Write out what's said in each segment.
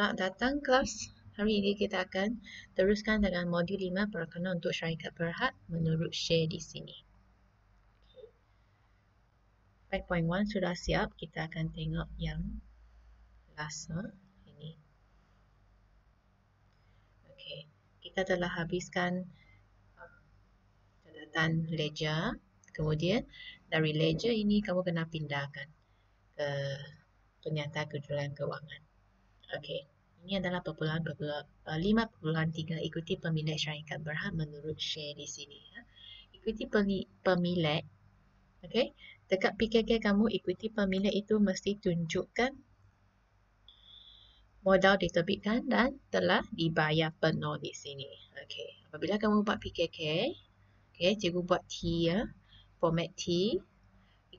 nak datang kelas hari ini kita akan teruskan dengan modul 5 perkenaan untuk syarikat berhad menurut share di sini. 5.1 sudah siap, kita akan tengok yang last ini. Okay kita telah habiskan um, catatan ledger. Kemudian dari ledger ini kamu kena pindahkan ke penyata kejualan kewangan. Okey. Ini adalah perpuluhan eh, perpuluhan uh, 5.3 ikuti pemilik syarikat berhad menurut share di sini. Ya. Ikuti pemilik. Okey. Dekat PKK kamu ikuti pemilik itu mesti tunjukkan modal diterbitkan dan telah dibayar penuh di sini. Okey. Apabila kamu buat PKK, okey, cikgu buat T ya. Format T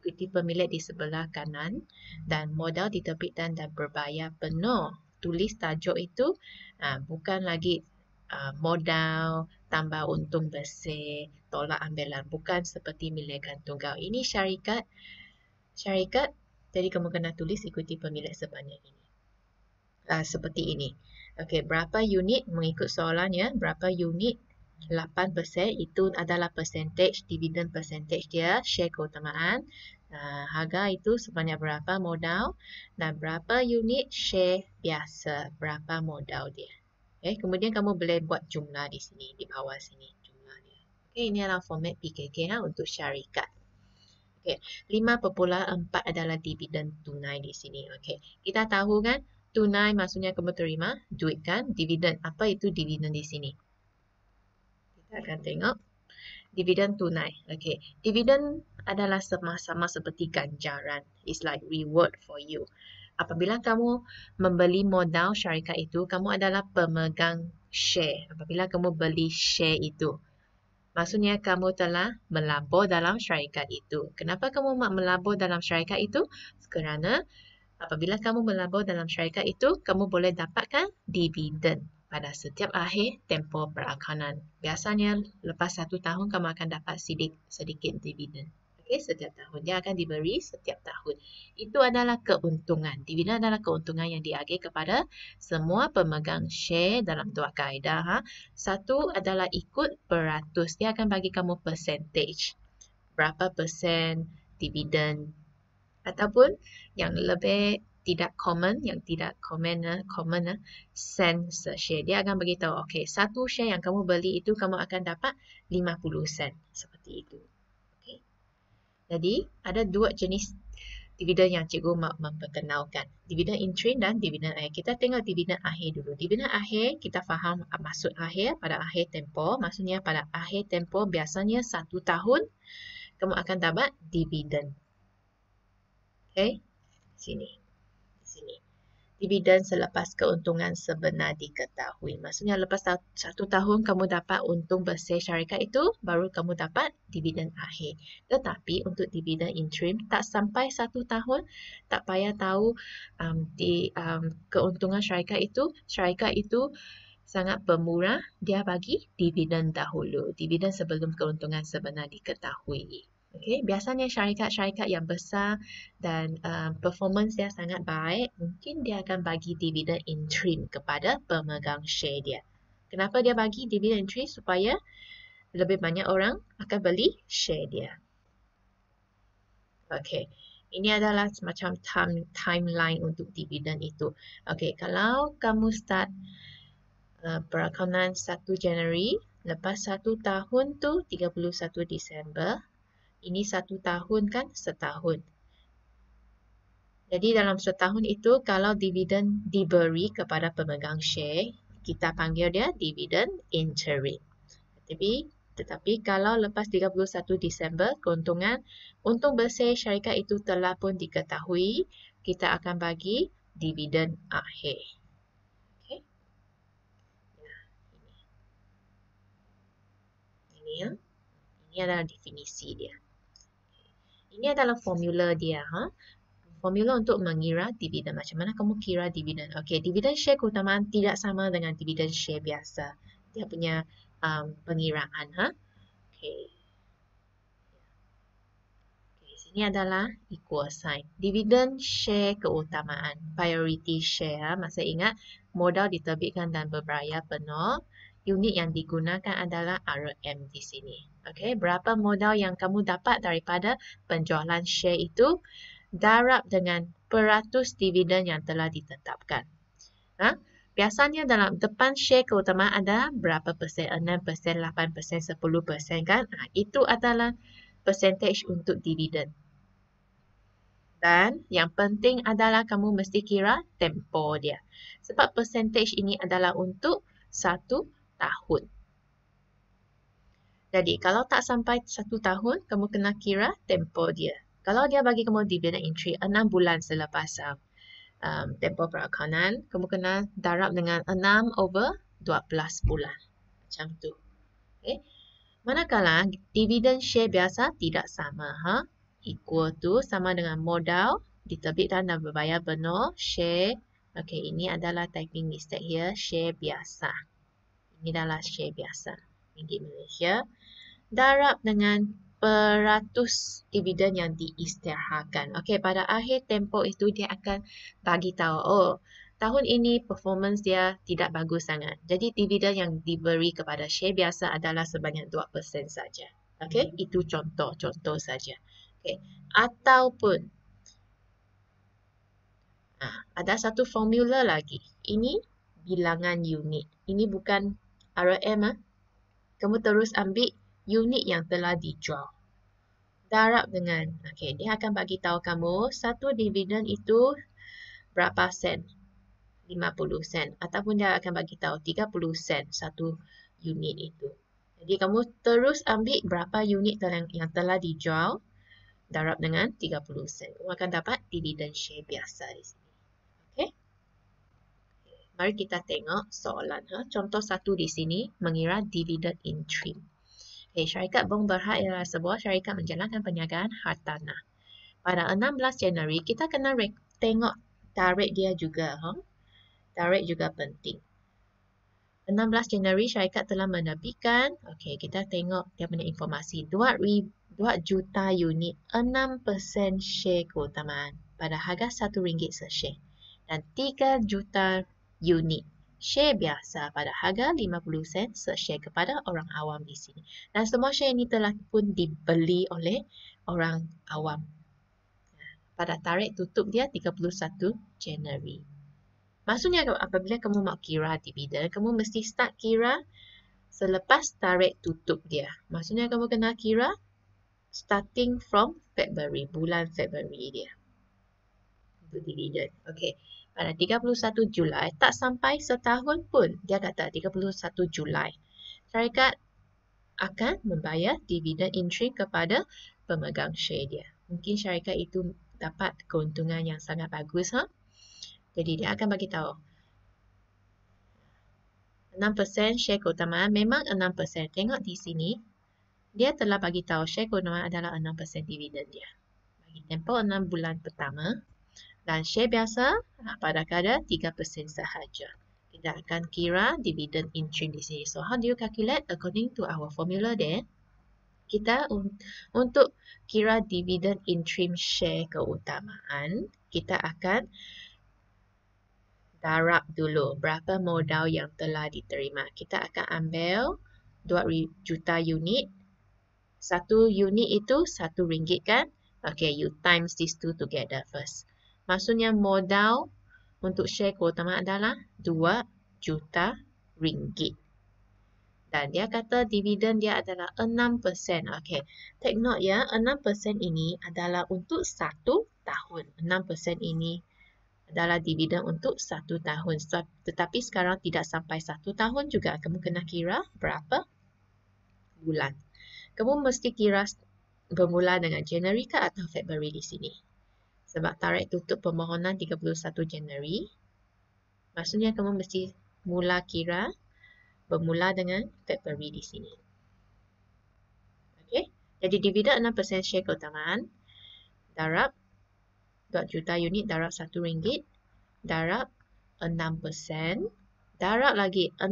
ikuti pemilik di sebelah kanan dan modal diterbitkan dan berbayar penuh tulis tajuk itu uh, bukan lagi uh, modal tambah untung bersih tolak ambilan bukan seperti milikan tunggal ini syarikat syarikat jadi kamu kena tulis ikuti pemilik sebanyak ini uh, seperti ini okey berapa unit mengikut soalan ya berapa unit 8% itu adalah percentage dividend percentage dia share keutamaan Nah harga itu sebanyak berapa modal dan berapa unit share biasa berapa modal dia. Okay, eh, kemudian kamu boleh buat jumlah di sini di bawah sini jumlah dia. Okay, ini adalah format PKK ha, lah untuk syarikat. Okay, 5.4 adalah dividen tunai di sini. Okay, kita tahu kan tunai maksudnya kamu terima duit kan dividen apa itu dividen di sini kita akan tengok dividen tunai Okay dividen adalah sama-sama seperti ganjaran. It's like reward for you. Apabila kamu membeli modal syarikat itu, kamu adalah pemegang share. Apabila kamu beli share itu, maksudnya kamu telah melabur dalam syarikat itu. Kenapa kamu melabur dalam syarikat itu? Kerana apabila kamu melabur dalam syarikat itu, kamu boleh dapatkan dividen pada setiap akhir tempoh perakanan. Biasanya lepas satu tahun kamu akan dapat sedikit, sedikit dividen okay, setiap tahun. Dia akan diberi setiap tahun. Itu adalah keuntungan. Dividen adalah keuntungan yang diagih kepada semua pemegang share dalam dua kaedah. Ha. Satu adalah ikut peratus. Dia akan bagi kamu percentage. Berapa persen dividen. Ataupun yang lebih tidak common, yang tidak common, ha? common ha? cent share. Dia akan beritahu, okay, satu share yang kamu beli itu kamu akan dapat 50 sen. Seperti itu. Jadi, ada dua jenis dividen yang cikgu memperkenalkan. Dividen interim dan dividen akhir. Kita tengok dividen akhir dulu. Dividen akhir, kita faham ah, maksud akhir pada akhir tempo. Maksudnya pada akhir tempo biasanya satu tahun, kamu akan dapat dividen. Okay, sini dividen selepas keuntungan sebenar diketahui. Maksudnya lepas satu tahun kamu dapat untung bersih syarikat itu, baru kamu dapat dividen akhir. Tetapi untuk dividen interim, tak sampai satu tahun, tak payah tahu um, di um, keuntungan syarikat itu, syarikat itu sangat bermurah dia bagi dividen dahulu, dividen sebelum keuntungan sebenar diketahui. Okay, biasanya syarikat-syarikat yang besar dan uh, performance dia sangat baik, mungkin dia akan bagi dividend interim kepada pemegang share dia. Kenapa dia bagi dividend interim? Supaya lebih banyak orang akan beli share dia. Okay, ini adalah semacam time, timeline untuk dividend itu. Okay, kalau kamu start uh, perakaman 1 Januari, lepas 1 tahun tu 31 Disember, ini satu tahun kan setahun. Jadi dalam setahun itu kalau dividen diberi kepada pemegang share, kita panggil dia dividen interim. Tetapi, tetapi kalau lepas 31 Disember, keuntungan untung bersih syarikat itu telah pun diketahui, kita akan bagi dividen akhir. Okay. Ya. Ini adalah definisi dia. Ini adalah formula dia. Ha? Formula untuk mengira dividen. Macam mana kamu kira dividen? Okey, dividen share keutamaan tidak sama dengan dividen share biasa. Dia punya um, pengiraan. Ha? Okey. Ini adalah equal sign. Dividend share keutamaan. Priority share. Ha? Masa ingat modal diterbitkan dan berbayar penuh unit yang digunakan adalah RM di sini. Okey, berapa modal yang kamu dapat daripada penjualan share itu darab dengan peratus dividen yang telah ditetapkan. Ha? Biasanya dalam depan share keutamaan ada berapa persen, 6%, 8%, 10% kan? Ha, itu adalah percentage untuk dividen. Dan yang penting adalah kamu mesti kira tempo dia. Sebab percentage ini adalah untuk satu tahun. Jadi, kalau tak sampai satu tahun, kamu kena kira tempo dia. Kalau dia bagi kamu dividend entry enam bulan selepas um, um tempo perakanan, kamu kena darab dengan enam over dua belas bulan. Macam tu. Okay. Manakala dividend share biasa tidak sama. Ha? Equal tu sama dengan modal diterbitkan dan berbayar benar share. Okay, ini adalah typing mistake here. Ya, share biasa. Ini adalah share biasa. di Malaysia. Darab dengan peratus dividen yang diisytiharkan. Okey, pada akhir tempoh itu dia akan bagi tahu, oh, tahun ini performance dia tidak bagus sangat. Jadi dividen yang diberi kepada share biasa adalah sebanyak 2% saja. Okey, itu contoh-contoh saja. Okey, ataupun ha, ada satu formula lagi. Ini bilangan unit. Ini bukan RM, eh? kamu terus ambil unit yang telah dijual. Darab dengan, okay, dia akan bagi tahu kamu satu dividen itu berapa sen, 50 sen. Ataupun dia akan bagi tahu 30 sen satu unit itu. Jadi kamu terus ambil berapa unit yang, yang telah dijual, darab dengan 30 sen. Kamu akan dapat dividen share biasa di sini. Mari kita tengok soalan. Ha? Contoh satu di sini, mengira dividend in trim. Okay, eh, syarikat Bong Berhad ialah sebuah syarikat menjalankan perniagaan hartanah. Pada 16 Januari, kita kena tengok tarik dia juga. Ha? Tarik juga penting. 16 Januari, syarikat telah menerbitkan, okay, kita tengok dia punya informasi, 2, 2 juta unit, 6% share keutamaan pada harga RM1 se-share. Dan 3 juta unit share biasa pada harga 50 sen se-share kepada orang awam di sini. Dan semua share ini telah pun dibeli oleh orang awam. Pada tarik tutup dia 31 Januari. Maksudnya apabila kamu mak kira dividen, kamu mesti start kira selepas tarik tutup dia. Maksudnya kamu kena kira starting from February, bulan February dia. Untuk dividen. Okay pada 31 Julai, tak sampai setahun pun dia kata 31 Julai. Syarikat akan membayar dividen interim kepada pemegang share dia. Mungkin syarikat itu dapat keuntungan yang sangat bagus. Ha? Jadi dia akan bagi tahu. 6% share keutamaan memang 6%. Tengok di sini. Dia telah bagi tahu share keutamaan adalah 6% dividen dia. Bagi tempoh 6 bulan pertama dan share biasa ah, pada kadar 3% sahaja. Kita akan kira dividend interim di sini. So, how do you calculate according to our formula then? Kita un- untuk kira dividend interim share keutamaan, kita akan darab dulu berapa modal yang telah diterima. Kita akan ambil 2 juta unit. Satu unit itu satu ringgit kan? Okay, you times these two together first. Maksudnya modal untuk share keutamaan adalah 2 juta ringgit. Dan dia kata dividen dia adalah 6%. Okay. Take note ya, 6% ini adalah untuk 1 tahun. 6% ini adalah dividen untuk 1 tahun. tetapi sekarang tidak sampai 1 tahun juga. Kamu kena kira berapa bulan. Kamu mesti kira bermula dengan January ke atau February di sini sebab tarikh tutup permohonan 31 Januari. Maksudnya kamu mesti mula kira bermula dengan February di sini. Okey. Jadi dividen 6% share keutamaan darab 2 juta unit darab rm ringgit, darab 6% darab lagi 6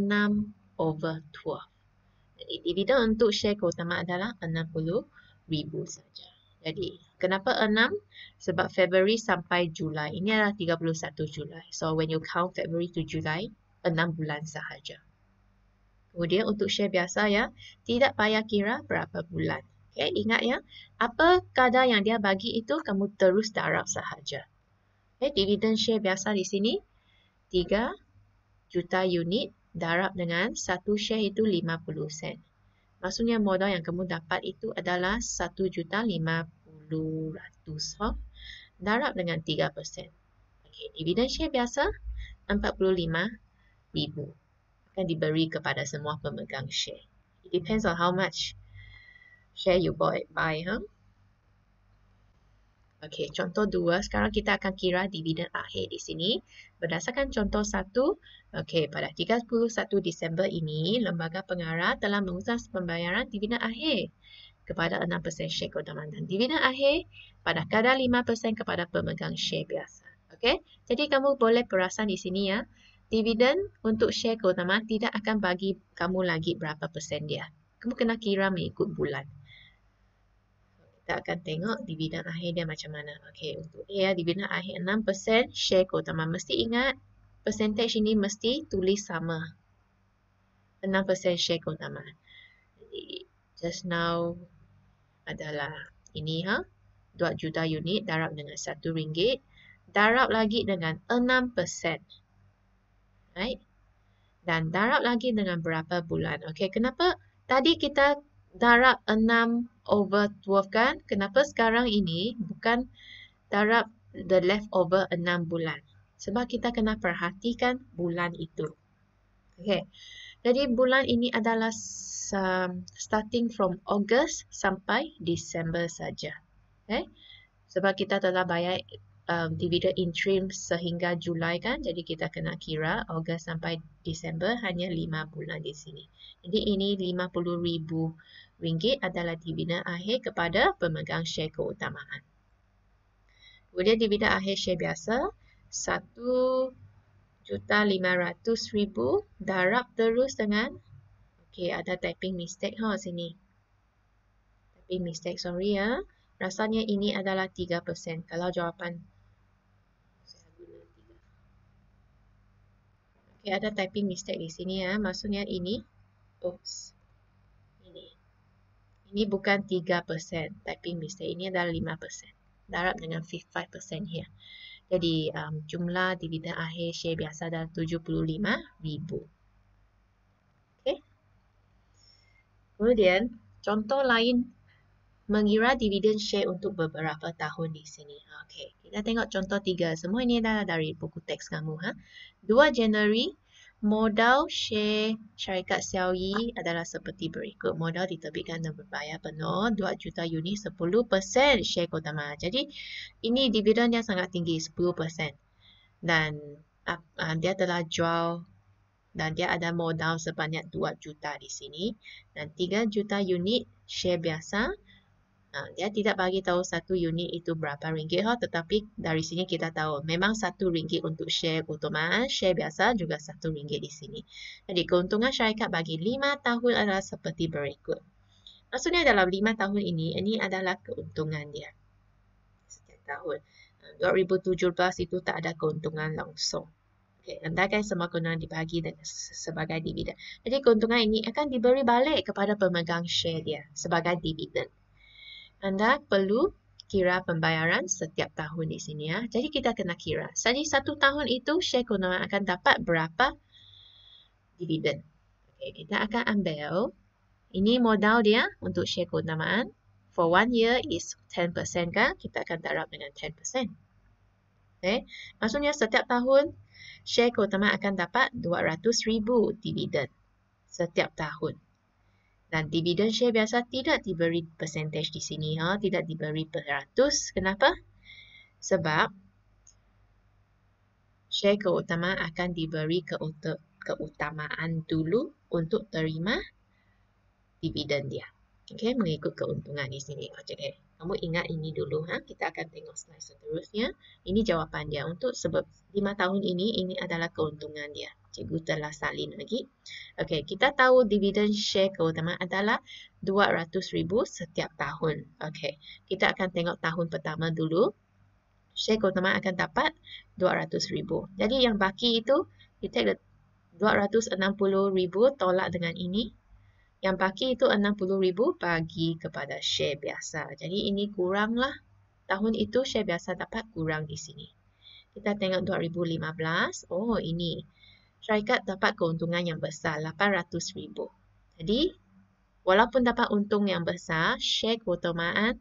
over 12. Jadi dividen untuk share keutamaan adalah 60 ribu saja. Jadi Kenapa enam Sebab February sampai Julai. Ini adalah 31 Julai. So when you count February to Julai enam bulan sahaja. Kemudian untuk share biasa ya, tidak payah kira berapa bulan. Okay, ingat ya, apa kadar yang dia bagi itu kamu terus darab sahaja. Okay, dividend share biasa di sini, 3 juta unit darab dengan satu share itu 50 sen. Maksudnya modal yang kamu dapat itu adalah 1 juta 50 RM30,000 ha? darab dengan 3%. Okay, dividen share biasa RM45,000 akan diberi kepada semua pemegang share. It depends on how much share you buy. buy huh? Ha? Okay, contoh dua. Sekarang kita akan kira dividen akhir di sini. Berdasarkan contoh satu, okay, pada 31 Disember ini, lembaga pengarah telah mengusas pembayaran dividen akhir kepada 6% share kodam mandan dividen akhir pada kadar 5% kepada pemegang share biasa. Okay, jadi kamu boleh perasan di sini ya, dividen untuk share keutama tidak akan bagi kamu lagi berapa persen dia. Kamu kena kira mengikut bulan. Kita akan tengok dividen akhir dia macam mana. Okey, untuk dia ya, dividen akhir 6% share keutama. Mesti ingat, percentage ini mesti tulis sama. 6% share keutama. Just now, adalah ini ha dua juta unit darab dengan satu ringgit darab lagi dengan enam 6%. Right? Dan darab lagi dengan berapa bulan? okay kenapa? Tadi kita darab enam over 12 kan? Kenapa sekarang ini bukan darab the left over enam bulan? Sebab kita kena perhatikan bulan itu. okay Jadi bulan ini adalah um, starting from August sampai December saja. Okay? Eh? Sebab kita telah bayar um, dividend interim sehingga Julai kan, jadi kita kena kira August sampai Disember hanya 5 bulan di sini. Jadi ini RM50,000 adalah dividend akhir kepada pemegang share keutamaan. Kemudian dividen akhir share biasa rm ribu darab terus dengan Okay, ada typing mistake ha sini. Typing mistake, sorry ya. Rasanya ini adalah 3% kalau jawapan. Okay, ada typing mistake di sini ya. Maksudnya ini. Oops. Ini. Ini bukan 3% typing mistake. Ini adalah 5%. Darab dengan 5% here. Jadi um, jumlah dividen akhir share biasa adalah 75 ribu. Kemudian, contoh lain mengira dividend share untuk beberapa tahun di sini. Okey, kita tengok contoh tiga. Semua ini adalah dari buku teks kamu. Ha? 2 Januari, modal share syarikat Xiao Yi adalah seperti berikut. Modal diterbitkan dan berbayar penuh 2 juta unit 10% share kotama. Jadi, ini dividend yang sangat tinggi 10%. Dan uh, dia telah jual dan dia ada modal sebanyak 2 juta di sini dan 3 juta unit share biasa. Ha, dia tidak bagi tahu satu unit itu berapa ringgit, tetapi dari sini kita tahu memang satu ringgit untuk share keuntungan, share biasa juga satu ringgit di sini. Jadi keuntungan syarikat bagi lima tahun adalah seperti berikut. Maksudnya dalam lima tahun ini, ini adalah keuntungan dia setiap tahun. 2017 ha, itu tak ada keuntungan langsung rendahkan semua keuntungan dibagi sebagai dividen. Jadi keuntungan ini akan diberi balik kepada pemegang share dia sebagai dividen. Anda perlu kira pembayaran setiap tahun di sini ya. Jadi kita kena kira. Jadi satu tahun itu share keuntungan akan dapat berapa dividen. Okay, kita akan ambil ini modal dia untuk share keutamaan. For one year is 10% kan? Kita akan darab dengan 10%. Okay. Maksudnya setiap tahun Share keutama akan dapat RM200,000 dividen setiap tahun. Dan dividen syarikat biasa tidak diberi percentage di sini, ha? tidak diberi peratus. Kenapa? Sebab share keutama akan diberi keutamaan dulu untuk terima dividen dia. Okay, mengikut keuntungan di sini. Okay. Kamu ingat ini dulu. Ha? Kita akan tengok slide seterusnya. Ini jawapan dia. Untuk sebab 5 tahun ini, ini adalah keuntungan dia. Cikgu telah salin lagi. Okay, kita tahu dividend share keutamaan adalah RM200,000 setiap tahun. Okay, kita akan tengok tahun pertama dulu. Share keutamaan akan dapat RM200,000. Jadi yang baki itu, kita take the RM260,000 tolak dengan ini. Yang pagi itu enam puluh ribu bagi kepada share biasa. Jadi ini kurang lah Tahun itu share biasa dapat kurang di sini. Kita tengok dua ribu lima belas. Oh ini. Syarikat dapat keuntungan yang besar lapan ratus ribu. Jadi walaupun dapat untung yang besar, share keutamaan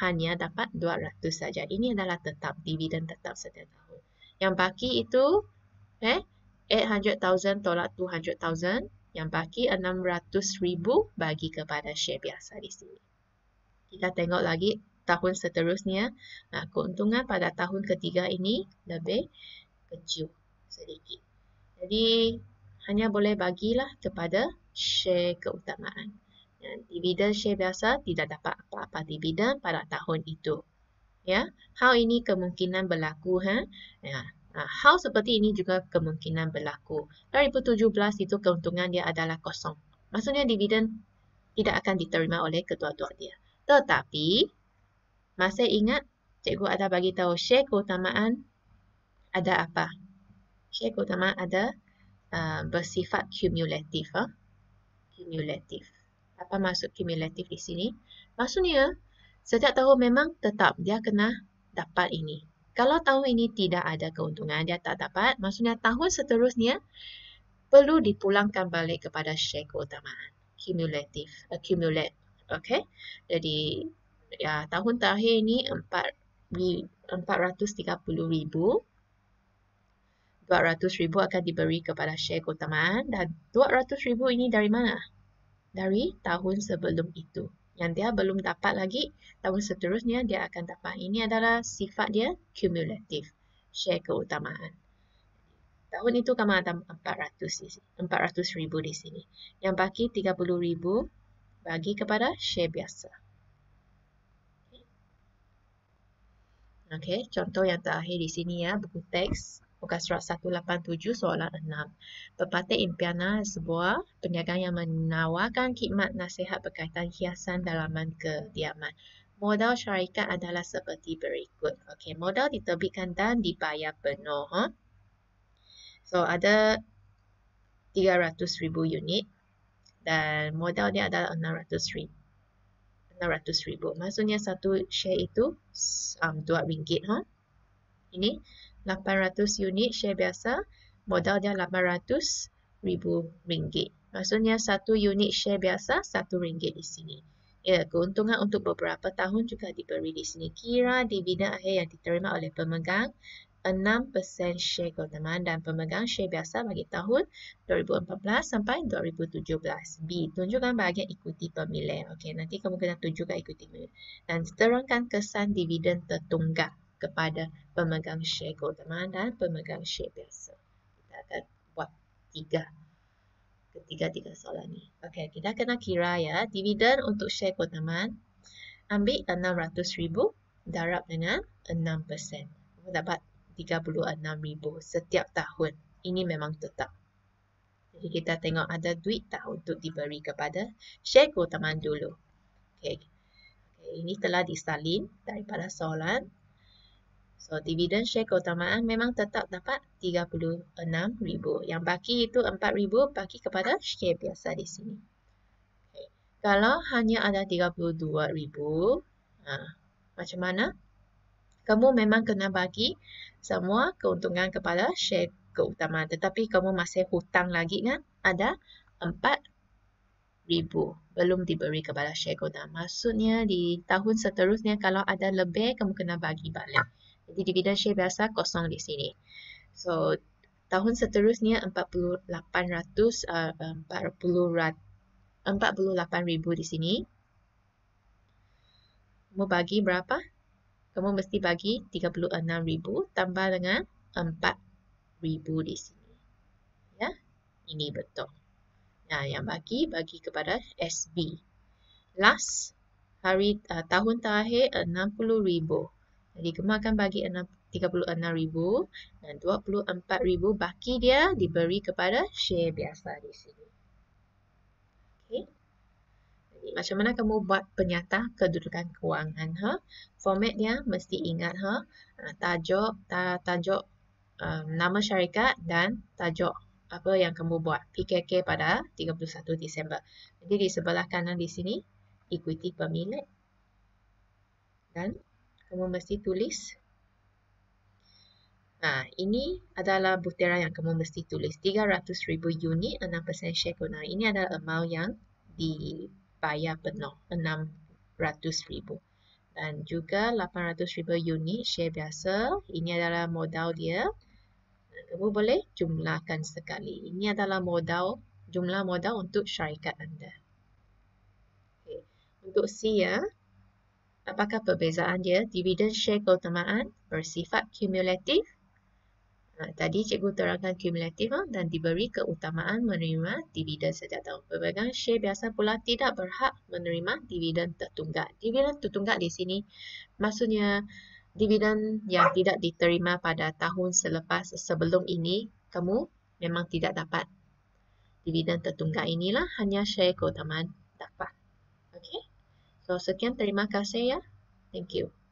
hanya dapat dua ratus saja. Ini adalah tetap, dividen tetap setiap tahun. Yang pagi itu eh, eight hundred thousand tolak two hundred thousand. Yang baki ratus ribu bagi kepada share biasa di sini. Kita tengok lagi tahun seterusnya. Keuntungan pada tahun ketiga ini lebih kecil sedikit. Jadi hanya boleh bagilah kepada share keutamaan. Dividen share biasa tidak dapat apa-apa dividen pada tahun itu. Ya, Hal ini kemungkinan berlaku. Ha? Ya, Ah, hal seperti ini juga kemungkinan berlaku. 2017 itu keuntungan dia adalah kosong. Maksudnya dividen tidak akan diterima oleh ketua-tua dia. Tetapi, masih ingat cikgu ada bagi tahu share keutamaan ada apa? Share keutamaan ada uh, bersifat kumulatif. Huh? Ah. Kumulatif. Apa maksud kumulatif di sini? Maksudnya, setiap tahun memang tetap dia kena dapat ini kalau tahun ini tidak ada keuntungan, dia tak dapat, maksudnya tahun seterusnya perlu dipulangkan balik kepada syek utamaan. Cumulative, accumulate. Okay? Jadi, ya tahun terakhir ini 430000 ribu. 200 ribu akan diberi kepada syek utamaan. Dan 200 ribu ini dari mana? Dari tahun sebelum itu yang dia belum dapat lagi tahun seterusnya dia akan dapat. Ini adalah sifat dia kumulatif, share keutamaan. Tahun itu kamu ada 400 ribu di sini. Yang baki 30 ribu bagi kepada share biasa. okay contoh yang terakhir di sini ya, buku teks bukan surat 187 soalan 6. Pepatah impiana sebuah perniagaan yang menawarkan khidmat nasihat berkaitan hiasan dalaman kediaman. Modal syarikat adalah seperti berikut. Okay, modal diterbitkan dan dibayar penuh. Huh? Ha? So ada ribu unit dan modal dia adalah 600,000. 600,000. Maksudnya satu share itu um, 2 ringgit. Huh? Ha? Ini. 800 unit share biasa, modal dia ribu ringgit. Maksudnya satu unit share biasa satu ringgit di sini. Ya, keuntungan untuk beberapa tahun juga diberi di sini. Kira dividen akhir yang diterima oleh pemegang 6% share Goldman dan pemegang share biasa bagi tahun 2014 sampai 2017. B, tunjukkan bahagian ikuti pemilik. Okey, nanti kamu kena tunjukkan ikuti pemilik. Dan terangkan kesan dividen tertunggak kepada pemegang share keutamaan dan pemegang share biasa. Kita akan buat tiga. Ketiga-tiga soalan ni. Okey, kita kena kira ya. Dividen untuk share keutamaan. Ambil RM600,000 darab dengan 6%. Dapat RM36,000 setiap tahun. Ini memang tetap. Jadi kita tengok ada duit tak untuk diberi kepada share keutamaan dulu. Okey. Okay, ini telah disalin daripada soalan So, dividen share keutamaan memang tetap dapat RM36,000. Yang baki itu RM4,000 bagi kepada share biasa di sini. Okay. Kalau hanya ada RM32,000, ha, macam mana? Kamu memang kena bagi semua keuntungan kepada share keutamaan. Tetapi kamu masih hutang lagi kan? Ada ribu belum diberi kepada shareholder. Maksudnya di tahun seterusnya kalau ada lebih kamu kena bagi balik. Jadi dividen share biasa kosong di sini. So tahun seterusnya empat empat empat puluh puluh lapan ratus eh, puluh lapan ribu di sini. Kamu bagi berapa? Kamu mesti bagi tiga puluh enam ribu tambah dengan empat ribu di sini. Ya, ini betul. Nah, yang bagi bagi kepada SB. Last hari uh, tahun terakhir ribu. Jadi kemakan bagi enam enam tiga puluh 36,000 dan ribu bagi dia diberi kepada share biasa di sini. Okay. Jadi Macam mana kamu buat penyata kedudukan kewangan ha? Format dia mesti ingat ha? Tajuk, ta, tajuk um, nama syarikat dan tajuk apa yang kamu buat PKK pada 31 Disember. Jadi di sebelah kanan di sini ikuti pemilik dan kamu mesti tulis. Nah, ini adalah butera yang kamu mesti tulis. 300,000 unit 6% share guna. Ini adalah amount yang dibayar penuh 600,000 dan juga 800,000 unit share biasa. Ini adalah modal dia kamu boleh jumlahkan sekali. Ini adalah modal jumlah modal untuk syarikat anda. Okay. Untuk ya. apakah perbezaan dia? Dividend share keutamaan bersifat kumulatif. Ha, tadi cikgu terangkan kumulatif ha, dan diberi keutamaan menerima dividen setiap tahun. Pemegang share biasa pula tidak berhak menerima dividen tertunggak. Dividen tertunggak di sini maksudnya uh, dividen yang tidak diterima pada tahun selepas sebelum ini, kamu memang tidak dapat. Dividen tertunggak inilah hanya share keutamaan dapat. Okay? So, sekian terima kasih ya. Thank you.